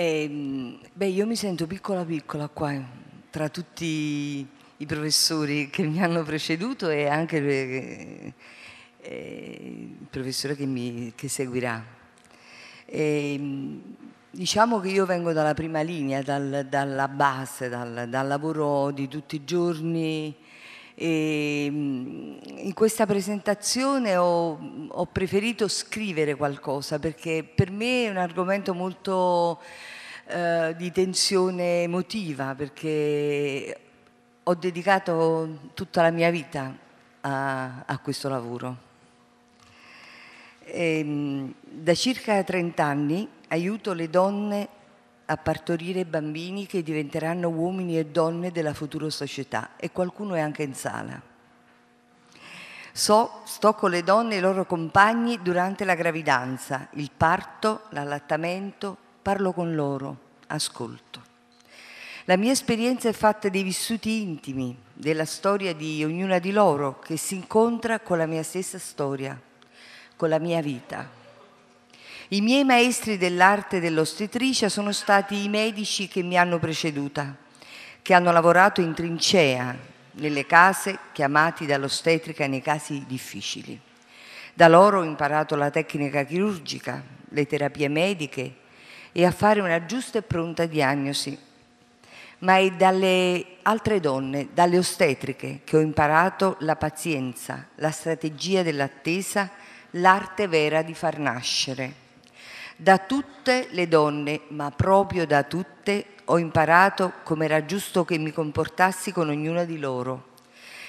E, ehm, beh, io mi sento piccola piccola qua, tra tutti i professori che mi hanno preceduto e anche eh, eh il professore che, mi, che seguirà. E, ehm, diciamo che io vengo dalla prima linea, dal, dalla base, dal, dal lavoro di tutti i giorni, e ehm, in questa presentazione ho, ho, preferito scrivere qualcosa perché per me è un argomento molto eh, di tensione emotiva perché ho dedicato tutta la mia vita a, a questo lavoro. E, ehm, da circa 30 anni aiuto le donne a partorire bambini che diventeranno uomini e donne della futura società e qualcuno è anche in sala. So, sto con le donne e i loro compagni durante la gravidanza, il parto, l'allattamento, parlo con loro, ascolto. La mia esperienza è fatta dei vissuti intimi, della storia di ognuna di loro che si incontra con la mia stessa storia, con la mia vita. I miei maestri dell'arte dell'ostetricia sono stati i medici che mi hanno preceduta, che hanno lavorato in trincea nelle case chiamati dall'ostetrica nei casi difficili. Da loro ho imparato la tecnica chirurgica, le terapie mediche e a fare una giusta e pronta diagnosi. Ma è dalle altre donne, dalle ostetriche, che ho imparato la pazienza, la strategia dell'attesa, l'arte vera di far nascere. Da tutte le donne, ma proprio da tutte, ho imparato come era giusto che mi comportassi con ognuna di loro,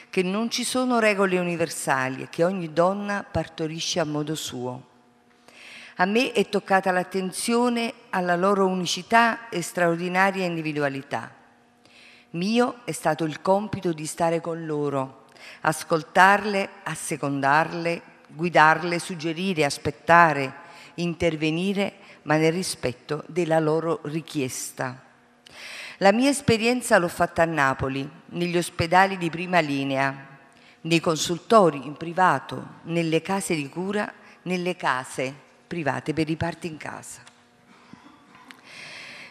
che non ci sono regole universali e che ogni donna partorisce a modo suo. A me è toccata l'attenzione alla loro unicità e straordinaria individualità. Mio è stato il compito di stare con loro, ascoltarle, assecondarle, guidarle, suggerire, aspettare, intervenire ma nel rispetto della loro richiesta. La mia esperienza l'ho fatta a Napoli, negli ospedali di prima linea, nei consultori in privato, nelle case di cura, nelle case private per i parti in casa.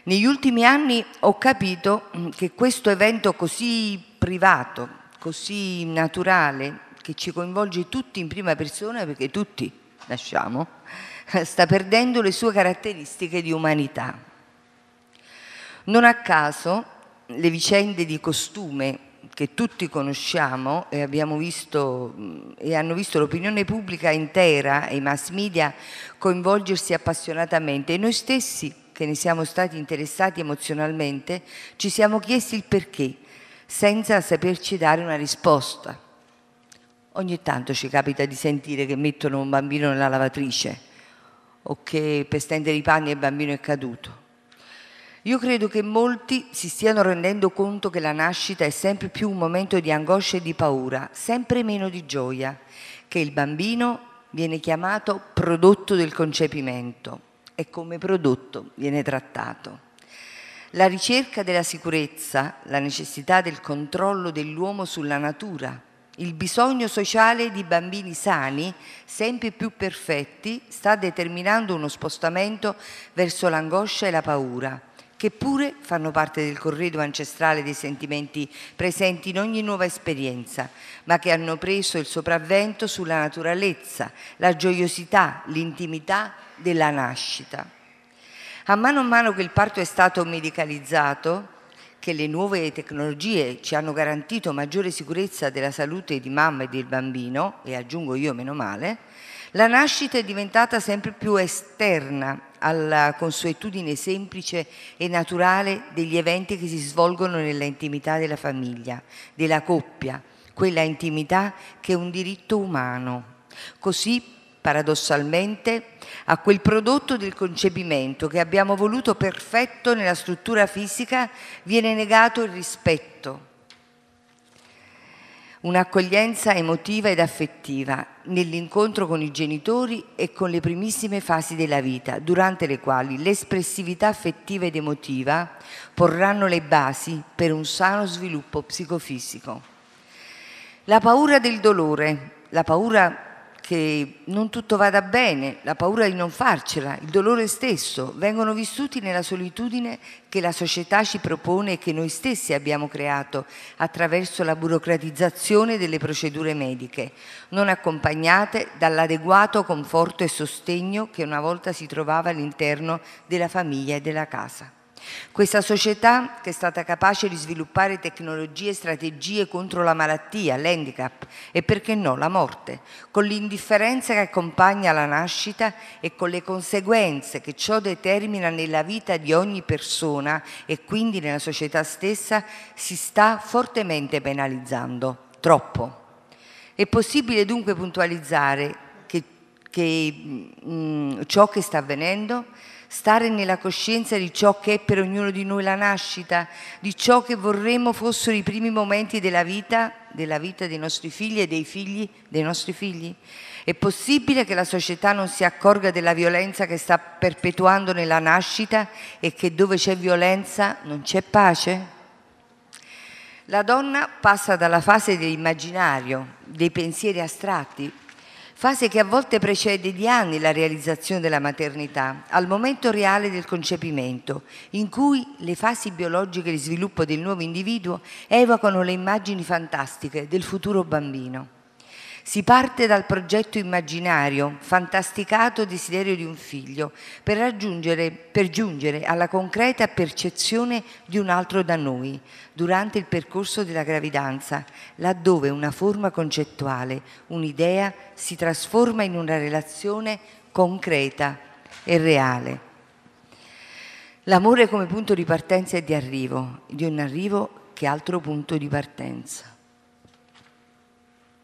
Negli ultimi anni ho capito mm, che questo evento così privato, così naturale, che ci coinvolge tutti in prima persona perché tutti nasciamo, sta perdendo le sue caratteristiche di umanità. Non a caso le vicende di costume che tutti conosciamo e, visto, mm, e hanno visto l'opinione pubblica intera e i mass media coinvolgersi appassionatamente e noi stessi che ne siamo stati interessati emozionalmente ci siamo chiesti il perché senza saperci dare una risposta. Ogni tanto ci capita di sentire che mettono un bambino nella lavatrice o che per stendere i panni il bambino è caduto. Io credo che molti si stiano rendendo conto che la nascita è sempre più un momento di angoscia e di paura, sempre meno di gioia, che il bambino viene chiamato prodotto del concepimento e come prodotto viene trattato. La ricerca della sicurezza, la necessità del controllo dell'uomo sulla natura, il bisogno sociale di bambini sani, sempre più perfetti, sta determinando uno spostamento verso l'angoscia e la paura, che pure fanno parte del corredo ancestrale dei sentimenti presenti in ogni nuova esperienza, ma che hanno preso il sopravvento sulla naturalezza, la gioiosità, l'intimità della nascita. A mano a mano che il parto è stato medicalizzato, che le nuove tecnologie ci hanno garantito maggiore sicurezza della salute di mamma e del bambino, e aggiungo io meno male, la nascita è diventata sempre più esterna alla consuetudine semplice e naturale degli eventi che si svolgono nella intimità della famiglia, della coppia, quella intimità che è un diritto umano. Così paradossalmente, a quel prodotto del concepimento che abbiamo voluto perfetto nella struttura fisica viene negato il rispetto, un'accoglienza emotiva ed affettiva nell'incontro con i genitori e con le primissime fasi della vita, durante le quali l'espressività affettiva ed emotiva porranno le basi per un sano sviluppo psicofisico. La paura del dolore, la paura che non tutto vada bene, la paura di non farcela, il dolore stesso, vengono vissuti nella solitudine che la società ci propone e che noi stessi abbiamo creato attraverso la burocratizzazione delle procedure mediche, non accompagnate dall'adeguato conforto e sostegno che una volta si trovava all'interno della famiglia e della casa. Questa società, che è stata capace di sviluppare tecnologie e strategie contro la malattia, l'handicap e perché no la morte, con l'indifferenza che accompagna la nascita e con le conseguenze che ciò determina nella vita di ogni persona e quindi nella società stessa, si sta fortemente penalizzando. Troppo. È possibile dunque puntualizzare che, che mh, mm, ciò che sta avvenendo stare nella coscienza di ciò che è per ognuno di noi la nascita, di ciò che vorremmo fossero i primi momenti della vita, della vita dei nostri figli e dei figli dei nostri figli? È possibile che la società non si accorga della violenza che sta perpetuando nella nascita e che dove c'è violenza non c'è pace? La donna passa dalla fase dell'immaginario, dei pensieri astratti, fase che a volte precede di anni la realizzazione della maternità, al momento reale del concepimento, in cui le fasi biologiche di sviluppo del nuovo individuo evocano le immagini fantastiche del futuro bambino. Si parte dal progetto immaginario, fantasticato desiderio di un figlio, per, raggiungere, per giungere alla concreta percezione di un altro da noi, durante il percorso della gravidanza, laddove una forma concettuale, un'idea, si trasforma in una relazione concreta e reale. L'amore come punto di partenza e di arrivo, di un arrivo che altro punto di partenza.